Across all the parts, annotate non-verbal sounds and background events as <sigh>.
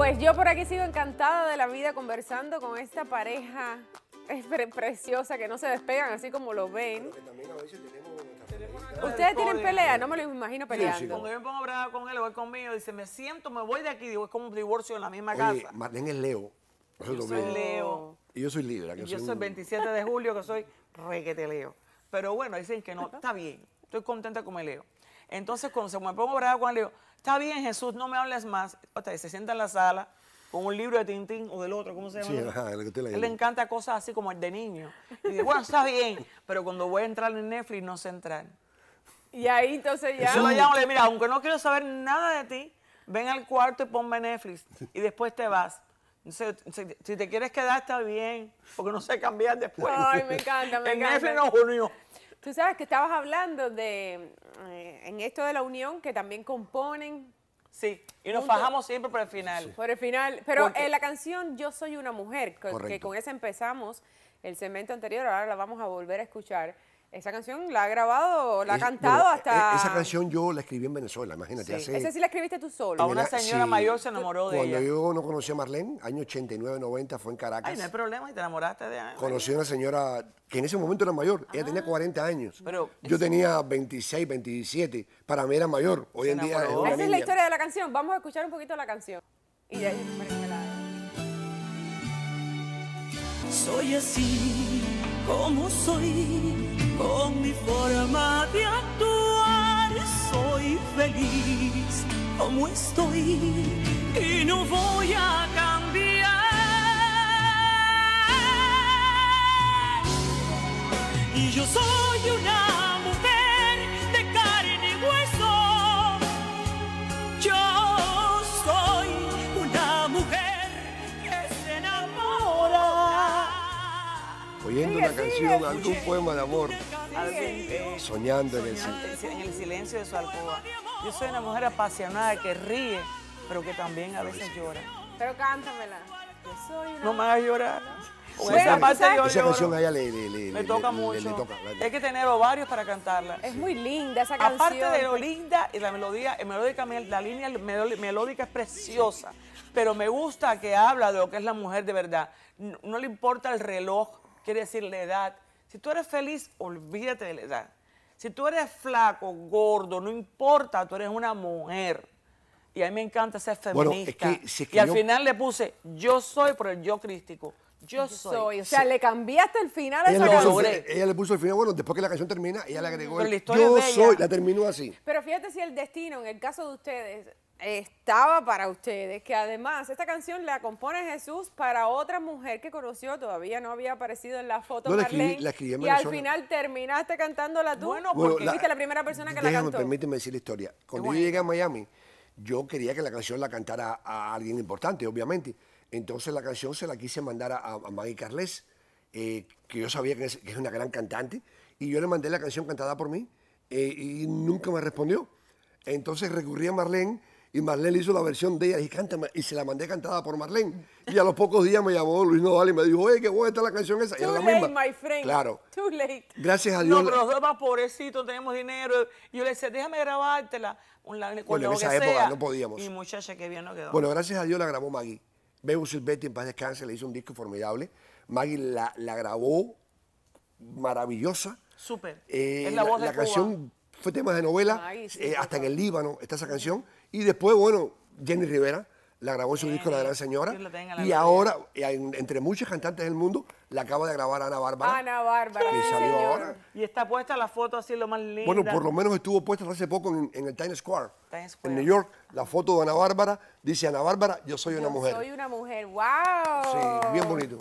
Pues yo por aquí he sido encantada de la vida conversando con esta pareja preciosa, que no se despegan así como lo ven. Ustedes tienen pelea, no me lo imagino peleando. Cuando yo me pongo a con él, voy conmigo, dice, me siento, me voy de aquí, digo, es como un divorcio en la misma casa. Martín es Leo. Yo soy Leo. Y yo soy Libra. Que yo soy, 27 de julio, que soy te Leo. Pero bueno, dicen que no, está bien, estoy contenta con el Leo. Entonces, cuando se me pongo a con él, Leo, Está bien, Jesús, no me hables más. O sea, se sienta en la sala con un libro de Tintín o del otro, ¿cómo se llama? Sí, ajá, el que te le Él le encanta cosas así como el de niño. Y dice, bueno, está bien, pero cuando voy a entrar en Netflix no sé entrar. Y ahí entonces ya... Yo lo llamo le digo, mira, aunque no quiero saber nada de ti, ven al cuarto y ponme Netflix y después te vas. Si, te quieres quedar, está bien, porque no sé cambiar después. Ay, me encanta, me encanta. <laughs> En Netflix no, Junio. Tú sabes que estabas hablando de, eh, en esto de la unión, que también componen. Sí, y nos fajamos siempre por el final. Por el final, pero en eh, la canción Yo Soy una Mujer, que con esa empezamos el segmento anterior, ahora la vamos a volver a escuchar. Esa canción la ha grabado, la ha cantado hasta... E, esa canción yo la escribí en Venezuela, imagínate. Esa sí la escribiste tú solo. A una señora mayor se enamoró de ella. Cuando yo no conocí a Marlene, año 89, 90, fue en Caracas. Ay, no hay problema, y te enamoraste de... ella. Conocí a una señora que en ese momento era mayor. ella tenía 40 ah. años. yo tenía 26, 27. Para mí era mayor. Hoy en día es Esa es la historia de la canción. Vamos a escuchar un poquito la canción. Y de ahí, soy así como soy, con mi forma de actuar. Soy feliz como estoy y no voy a cambiar. Y yo soy una... oyendo una canción, algún poema de amor, soñando en el silencio. de su alcoba. Yo soy una mujer apasionada que ríe, pero que también a veces llora. Pero cántamela. No me hagas llorar. esa canción a le, me toca mucho. es Hay que tener ovarios para cantarla. Es muy linda esa canción. Aparte de lo linda y la melodía, eh, la línea melódica es preciosa, pero me gusta que habla de lo que es la mujer de verdad. no le importa el reloj, quiere decir la edad. Si tú eres feliz, olvídate de la edad. Si tú eres flaco, gordo, no importa, tú eres una mujer. Y a mí me encanta ser feminista. y al final le puse, yo soy, por el yo crístico. Yo soy. O sea, le cambiaste el final a esa canción. Ella le puso el final, bueno, después que la canción termina, ella le agregó el, Yo soy, la terminó así. Pero fíjate si el destino, en el caso de ustedes, estaba para ustedes, que además esta canción la compone Jesús para otra mujer que conoció, todavía no había aparecido en la foto, y al final terminaste cantándola tú, bueno, porque la, fuiste la primera persona que la cantó. Permíteme decir la historia. Cuando yo llegué a Miami, yo quería que la canción la cantara a alguien importante, obviamente. Entonces la canción se la quise mandar a, Maggie Carles, eh, que yo sabía que es, una gran cantante, y yo le mandé la canción cantada por mí, eh, y nunca me respondió. Entonces recurrí a Marlene y Marlene hizo la versión de ella y cántame, y se la mandé cantada por Marlene. Y a los pocos días me llamó Luis Nodal y me dijo, oye, qué buena está la canción esa. Y Too era late, la misma. my friend. Claro. Gracias a Dios. No, pero los dos más pobrecitos, tenemos dinero. Yo le decía, déjame grabártela. La, bueno, en esa época no podíamos. Y muchacha, qué bien no quedó. Bueno, gracias a Dios la grabó Maggie. Bebo Silvetti, en paz descanse, le hizo un disco formidable. Maggie la, la grabó maravillosa. Súper. Eh, es la voz la, La canción fue tema de novela, eh, hasta en el Líbano está esa canción. Y después, bueno, Jenny Rivera la grabó en su disco La Gran Señora. y ahora, eh, entre muchos cantantes del mundo, la acaba de grabar Ana Bárbara. Ana Bárbara. salió ahora. Y está puesta la foto así lo más linda. Bueno, por lo menos estuvo puesta hace poco en, el Times Square, en New York. La foto de Ana Bárbara dice Ana Bárbara, yo soy una mujer. Soy una mujer. ¡Wow! Sí, bien bonito.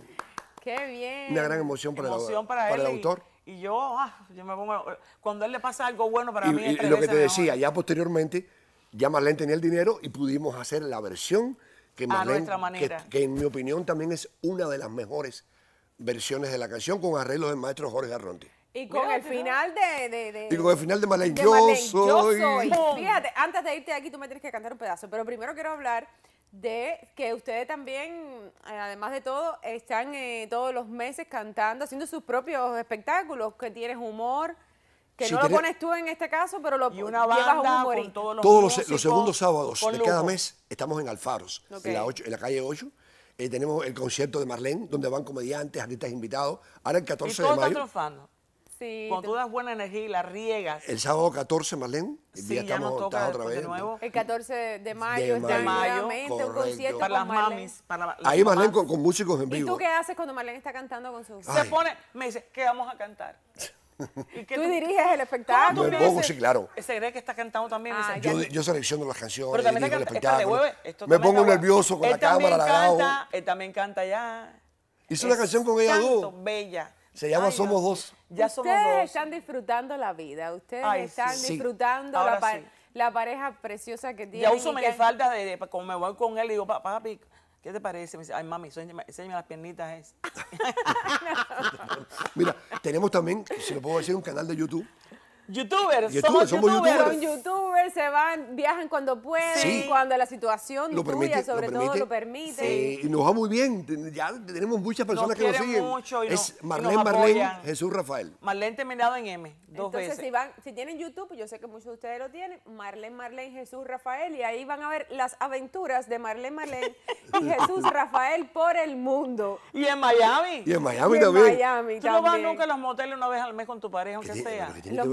¡Qué bien! Una gran emoción para, el autor. Y yo, ah, yo me pongo, cuando a él le pasa algo bueno para mí. y- y lo que te decía, ya posteriormente ya Marlene tenía el dinero y pudimos hacer la versión que Marlene, Que, en mi opinión también es una de las mejores versiones de la canción con arreglos del maestro Jorge Arronti. Y con el final de, Y con el final de Marlene, Fíjate, antes de irte de aquí tú me tienes que cantar un pedazo, pero primero quiero hablar de que ustedes también, eh, además de todo, están eh, todos los meses cantando, haciendo sus propios espectáculos, que tienes humor... Que no lo pones tú en este caso, pero lo y una banda con todos los, todos los, segundos sábados de cada mes estamos en Alfaros, en, la calle 8. Eh, tenemos el concierto de Marlén, donde van comediantes, artistas invitados. Ahora el 14 y de mayo. Está triunfando. Sí, Cuando tú das buena energía y la riegas. El sábado 14, Marlén, El sí, ya nos toca otra vez. El 14 de mayo, de mayo, un concierto para las mamis. Para Ahí Marlene con, músicos en vivo. ¿Y tú qué haces cuando Marlén está cantando con su... Se pone, me dice, ¿qué vamos a cantar? <laughs> ¿Y Tú diriges el espectáculo. me sí, claro. Ese cree que está cantando también. Ah, yo, selecciono las canciones, Pero el espectáculo. me pongo nervioso con la este cámara, la Él este también canta ya. Hizo una canción con ella dos. bella. Se llama Somos Dos. Ya Ustedes somos dos. están disfrutando la vida. Ustedes están disfrutando la, pareja preciosa que tienen. Ya uso me que... falta de, como me voy con él y digo, papi, ¿Qué te parece? Me dice, ay mami, enséñame, las piernitas esas. <laughs> Mira, tenemos también, si lo puedo decir, un canal de YouTube youtubers, somos, youtubers. Son youtubers, se van, viajan cuando pueden, cuando la situación lo permite, tuya, sobre todo lo permite. y nos va muy bien, ya tenemos muchas personas que nos siguen. Mucho y es Marlen Marlene, Marlene, Jesús Rafael. Marlene terminado en M, dos Entonces, Si, van, si tienen YouTube, yo sé que muchos de ustedes lo tienen, Marlene, Marlene, Jesús Rafael, y ahí van a ver las aventuras de Marlene, Marlene y <laughs> Jesús Rafael por el mundo. Y en Miami. Y en Miami también. Tú no vas nunca a los moteles una vez al mes con tu pareja, aunque sea. Los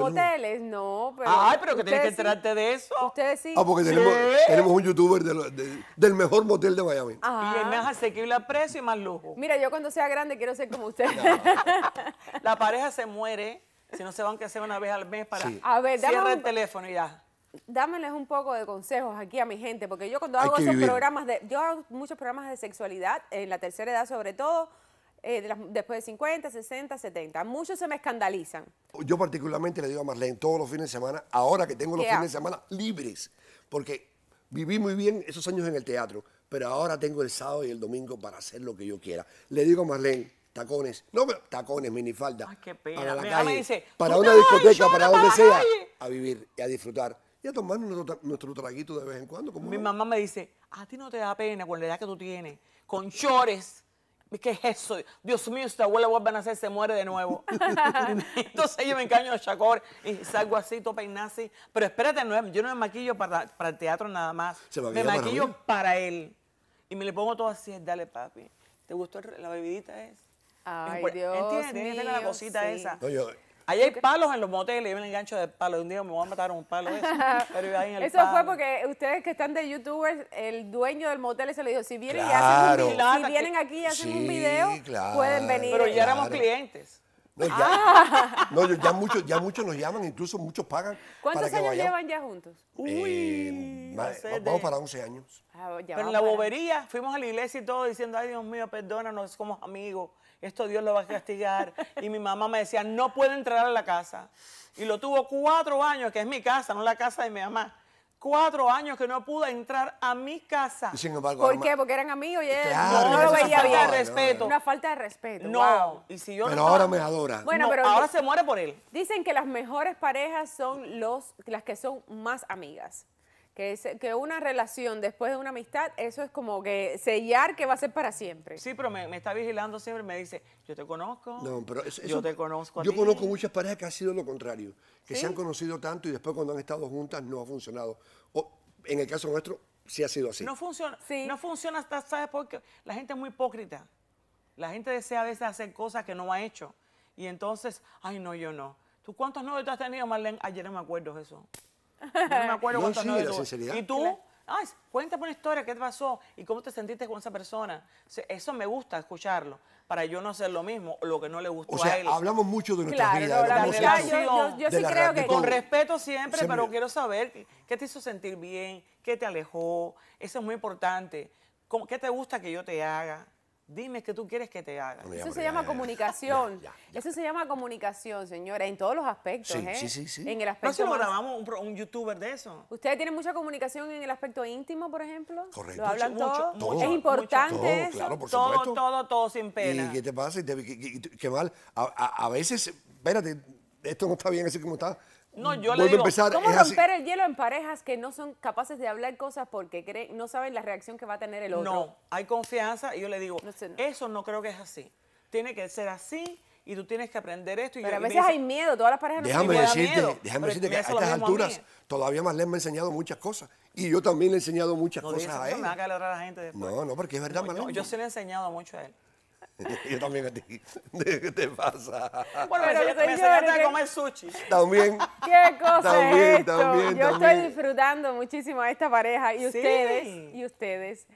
no. Pero Ay, pero que tienes que enterarte de eso. Ustedes sí. Ah, porque tenemos, un youtuber de del mejor motel de Miami. Ah. Y es más asequible a precio y más lujo. Mira, yo cuando sea grande quiero ser como usted. <laughs> La pareja se muere si no se van que hacer una vez al mes para... A ver, Cierra el teléfono y ya dámeles un poco de consejos aquí a mi gente, porque yo cuando hago esos programas de, yo hago muchos programas de sexualidad, en la tercera edad sobre todo, eh, después de 50, 60, 70. Muchos se me escandalizan. Yo particularmente le digo a Marlene todos los fines de semana, ahora que tengo los fines de semana libres, porque viví muy bien esos años en el teatro, pero ahora tengo el sábado y el domingo para hacer lo que yo quiera. Le digo a Marlene, tacones, no, pero tacones, minifalda, Ay, qué pena. para la calle, para una discoteca, para donde sea, a vivir y a disfrutar y a tomar nuestro, traguito de vez en cuando. Mi mamá me dice, a ti no te da pena con la edad que tú tienes, con chores ¿Qué es eso? Dios mío, si tu abuela vuelve a nacer, se muere de nuevo. <laughs> Entonces yo me engaño de chacor y salgo así, tope y nazi. Pero espérate, yo no me maquillo para, para el teatro nada más. me maquillo para, él. Y me le pongo todo así, dale papi. ¿Te gustó la bebidita esa? Ay, Dios ¿Entiendes? tener la cosita esa. Ahí hay palos en los moteles, y me engancho de palo. Un día me van a matar un palo eso. <laughs> ahí eso fue porque ustedes que están de youtubers, el dueño del motel se le dijo, si vienen, y hacen un, si vienen aquí y hacen un video, pueden venir. Pero ya éramos clientes. No, ya, ah. <laughs> ya, muchos, ya muchos nos llaman, incluso muchos pagan. ¿Cuántos años llevan ya juntos? Eh, Uy, vamos para 11 años. Ah, Pero en la bobería fuimos a la iglesia y todo diciendo, ay Dios mío, perdónanos, somos amigos esto Dios lo va a castigar. Y mi mamá me decía, no puede entrar a la casa. Y lo tuvo cuatro años, que es mi casa, no la casa de mi mamá. Cuatro años que no pudo entrar a mi casa. ¿Por qué? Porque eran amigos y él no veía Falta de respeto. Una falta de respeto. No. Y si yo pero ahora me adora. Bueno, pero ahora se muere por él. Dicen que las mejores parejas son los, las que son más amigas. Que, una relación después de una amistad, eso es como que sellar que va a ser para siempre. Sí, pero me, está vigilando siempre, me dice, yo te conozco, no, pero yo te conozco a Yo conozco muchas parejas que ha sido lo contrario, que se han conocido tanto y después cuando han estado juntas no ha funcionado. O, en el caso nuestro, sí ha sido así. No funciona, no funciona hasta, ¿sabes por qué? La gente es muy hipócrita. La gente desea a veces hacer cosas que no ha hecho. Y entonces, ay, no, yo no. ¿Tú cuántos novios te has tenido, Marlene? Ayer no me acuerdo eso no me acuerdo ¿Y tú? cuéntame una historia, ¿qué te pasó? ¿Y cómo te sentiste con esa persona? eso me gusta escucharlo, para yo no hacer lo mismo, lo que no le gustó O sea, a él. hablamos mucho de nuestra vidas. de la yo, sí creo que... Con respeto siempre, pero quiero saber qué- te hizo sentir bien, qué te alejó. Eso es muy importante. ¿Qué te gusta que yo te haga? Dime qué tú quieres que te haga. Eso se llama comunicación. Eso se llama comunicación, señora, en todos los aspectos. Sí, ¿eh? sí, sí, En el aspecto. No, grabamos un, youtuber de eso. ¿Ustedes tienen mucha comunicación en el aspecto íntimo, por ejemplo? Correcto. ¿Lo hablan todo? es importante. Todo, todo, todo, todo sin pena. ¿Y qué te pasa? qué, mal. A, a veces, espérate, esto no está bien así como está. No, yo le digo, empezar, ¿cómo romper el hielo en parejas que no son capaces de hablar cosas porque creen, no saben la reacción que va a tener el otro? No, hay confianza y yo le digo, eso no creo que es así. Tiene que ser así y tú tienes que aprender esto. Y pero a veces hay miedo, todas las parejas no tienen miedo. Déjame decirte que a estas alturas todavía más me ha enseñado muchas cosas y yo también le he enseñado muchas cosas a él. No, No, porque es verdad, no, Yo, yo sí le he enseñado mucho a él. <laughs> Yo también a ti. ¿Qué te pasa? Bueno, pero yo también a comer sushi. También. <laughs> ¿Qué cosa también, Yo estoy disfrutando muchísimo a esta pareja. Y ustedes, y ustedes.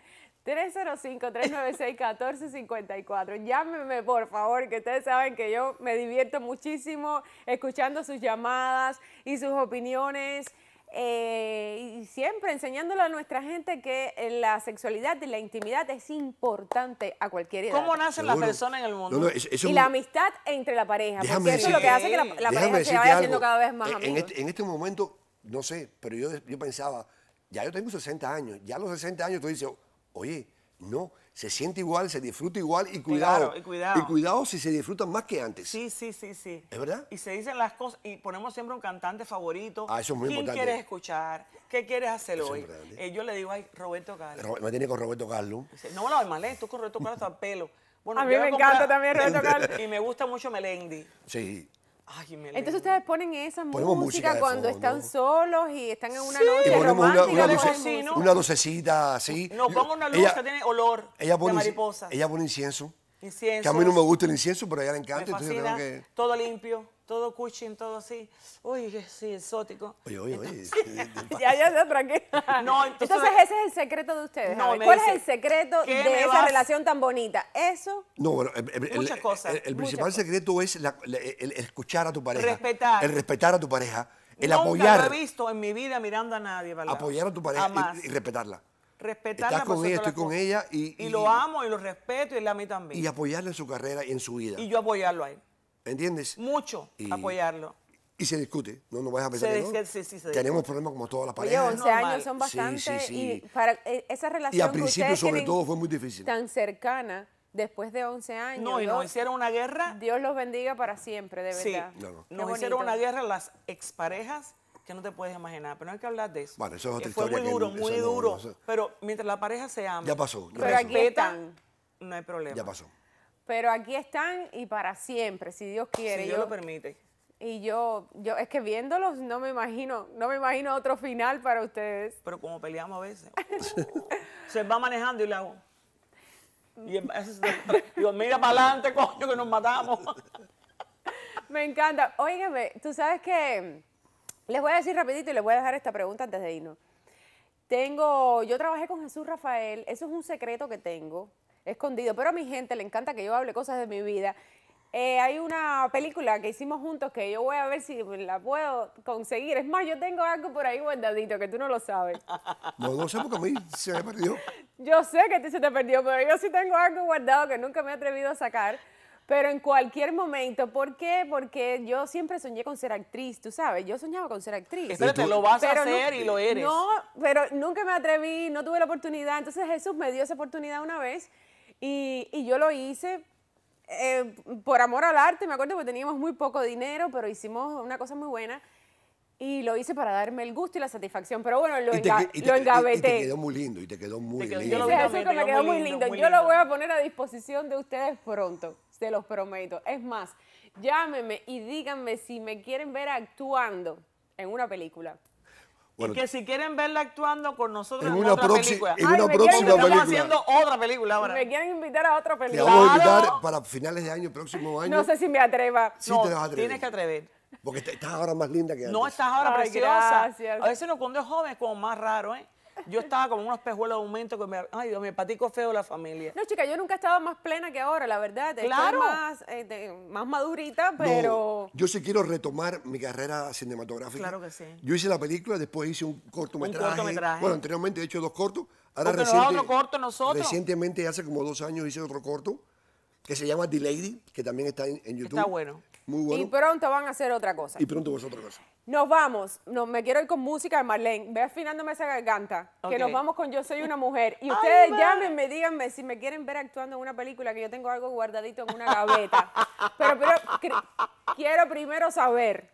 305-396-1454. llámeme por favor, que ustedes saben que yo me divierto muchísimo escuchando sus llamadas y sus opiniones. Eh, y siempre enseñándole a nuestra gente que eh, la sexualidad y la intimidad es importante a cualquier edad. ¿Cómo nace la persona en el mundo? y la amistad entre la pareja, porque eso es lo que hace que la, pareja se vaya haciendo cada vez más en, este, En este, momento, no sé, pero yo, yo pensaba, ya yo tengo 60 años, ya a los 60 años tú dices, oye, no, se siente igual, se disfruta igual y cuidado. y cuidado. Y cuidado si se disfruta más que antes. Sí, sí, sí, sí. ¿Es verdad? Y se dicen las cosas y ponemos siempre un cantante favorito. Ah, eso es muy ¿Quién quieres escuchar? ¿Qué quieres hacer eso hoy? Y eh, yo le digo, ay, Roberto Carlos. Me tiene con Roberto Carlos. No me lo más tú con Roberto Carlos al pelo. Bueno, a mí me encanta también Roberto <laughs> Carlos. Y me gusta mucho Melendi. Sí. Entonces ustedes ponen esa música, cuando están solos y están en una noche ponemos romántica. Una, una, así. No, pongo una luz que tiene olor ella pone, de mariposa. Ella pone incienso. Que a mí no me gusta el incienso, pero a ella le encanta. Todo limpio todo cushing, todo así. Uy, sí, exótico. Oye, oye, oye. <laughs> ya, ya, se tranquila. <laughs> entonces, ese es el secreto de ustedes. ¿Cuál es el secreto de esa relación tan bonita? Eso. No, bueno, muchas cosas. El, principal secreto es el, escuchar a tu pareja. Respetar. El respetar a tu pareja. El apoyar. No lo he visto en mi vida mirando a nadie. Apoyar a tu pareja y, respetarla respetarla. Estás con ella, estoy con ella. Y, lo amo y lo respeto y él a mí también. Y apoyarla en su carrera y en su vida. Y yo apoyarlo a él. ¿Entiendes? Mucho apoyarlo. Y se discute, no nos vayas a pensar Sí, sí, Tenemos problemas como todas las parejas. 11 años son bastante y para eh, esa relación al principio sobre todo fue muy difícil. Tan cercana, después de 11 años. No, y hicieron una guerra. Dios los bendiga para siempre, de verdad. no, Nos hicieron una guerra las exparejas que no te puedes imaginar, pero no hay que hablar de eso. eso es Fue muy duro, muy duro, pero mientras la pareja se ama. Ya pasó. No hay problema. Ya pasó. Pero aquí están y para siempre, si Dios quiere. Si Dios lo permite. Y yo, yo, es que viéndolos no me imagino, no me imagino otro final para ustedes. Pero como peleamos a veces. <laughs> se va manejando y le hago. Y mira para adelante, coño, que nos matamos. <laughs> me encanta. Óigame, tú sabes que les voy a decir rapidito y les voy a dejar esta pregunta antes de irnos. Tengo, yo trabajé con Jesús Rafael, eso es un secreto que tengo, escondido. Pero a mi gente le encanta que yo hable cosas de mi vida. Eh, hay una película que hicimos juntos que yo voy a ver si la puedo conseguir. Es más, yo tengo algo por ahí guardadito que tú no lo sabes. No, no sé porque a mí se me perdió. Yo sé que a ti se te perdió, pero yo sí tengo algo guardado que nunca me he atrevido a sacar. Pero en cualquier momento, ¿por qué? Porque yo siempre soñé con ser actriz, tú sabes, yo soñaba con ser actriz. Espérate, lo vas a hacer y lo eres. No, pero nunca me atreví, no tuve la oportunidad. Entonces Jesús me dio esa oportunidad una vez y, yo lo hice eh, por amor al arte, me acuerdo, que teníamos muy poco dinero, pero hicimos una cosa muy buena. Y lo hice para darme el gusto y la satisfacción. Pero bueno, lo, lo engaveté. Y, te quedó muy lindo, y te quedó muy lindo. Yo lo lo voy a poner a disposición de ustedes pronto, se los prometo. Es más, llámeme y díganme si me quieren ver actuando en una película. Porque que si quieren verla actuando con nosotros en, una otra película. En una próxima película. Estamos haciendo otra película ahora. Me quieren invitar a otra película. Te vamos a invitar para finales de año, próximo año. No sé si me atreva. Sí te vas a atrever. Tienes que atrever. Porque estás ahora más linda que antes. No, estás ahora preciosa. A veces uno cuando es joven es como más raro, ¿eh? yo estaba como unos pejuelos de aumento que me, ay Dios mío, patico feo la familia. No, chica, yo nunca he estado más plena que ahora, la verdad. Claro. más, eh, madurita, pero... yo sí quiero retomar mi carrera cinematográfica. Claro que sí. Yo hice la película, después hice un cortometraje. Un Bueno, anteriormente he hecho dos cortos. Ahora otro corto nosotros. Recientemente, hace como dos años, hice otro corto que se llama The Lady, que también está en, YouTube. Está bueno. Muy bueno. Y pronto van a hacer otra cosa. Y pronto vos a hacer otra cosa. Nos vamos. No, me quiero ir con música de Marlene. Ve afinándome esa garganta. Que nos vamos con Yo Soy una Mujer. Y ustedes llamen, me díganme si me quieren ver actuando en una película que yo tengo algo guardadito en una gaveta. <laughs> pero, pero quiero primero saber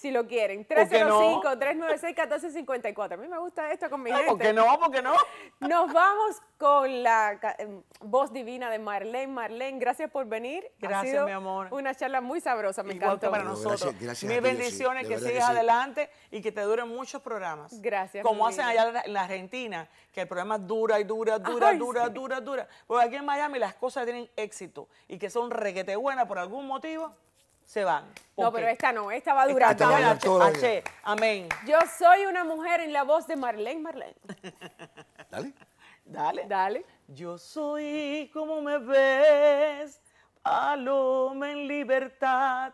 si lo quieren. 305-396-1454. A mí me gusta esto con mi ah, gente. ¿Por qué no? ¿Por qué no? Nos vamos con la em, voz divina de Marlene. Marlene, gracias por venir. Gracias, mi amor. Una charla muy sabrosa, me Igual para nosotros. Gracias, bendiciones, que sigas adelante y que te duren muchos programas. Gracias. Como hacen allá en la Argentina, que el programa dura y dura, dura, dura, dura, dura. Porque aquí en Miami las cosas tienen éxito y que son requete buenas por algún motivo se van. No, pero esta no, esta va a durar. Esta Amén. Yo soy una mujer en la voz de Marlene Marlene. <laughs> Dale. Dale. Dale. Yo soy como me ves, paloma en libertad,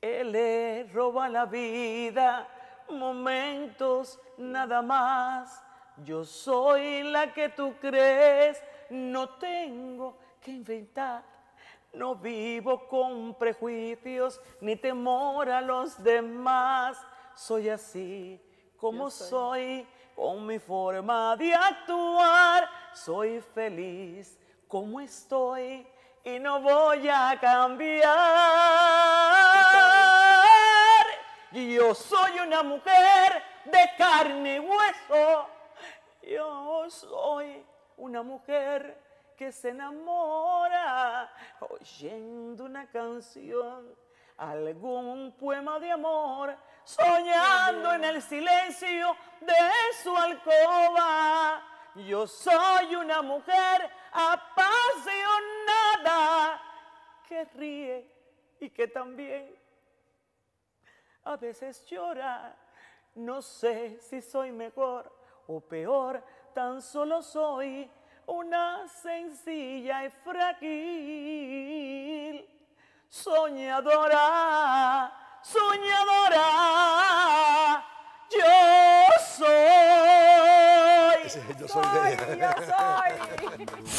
que le roba la vida, momentos nada más. Yo soy la que tú crees, no tengo que inventar no vivo con prejuicios ni temor a los demás. Soy así como soy. con mi forma de actuar. Soy feliz como estoy y no voy a cambiar. Yo soy una mujer de carne y hueso. Yo soy una mujer que se enamora oyendo una canción, algún poema de amor, soñando en el silencio de su alcoba. Yo soy una mujer apasionada que ríe y que también a veces llora. No sé si soy mejor o peor, tan solo soy una sencilla y frágil soñadora, soñadora, yo soy. yo soy. <laughs>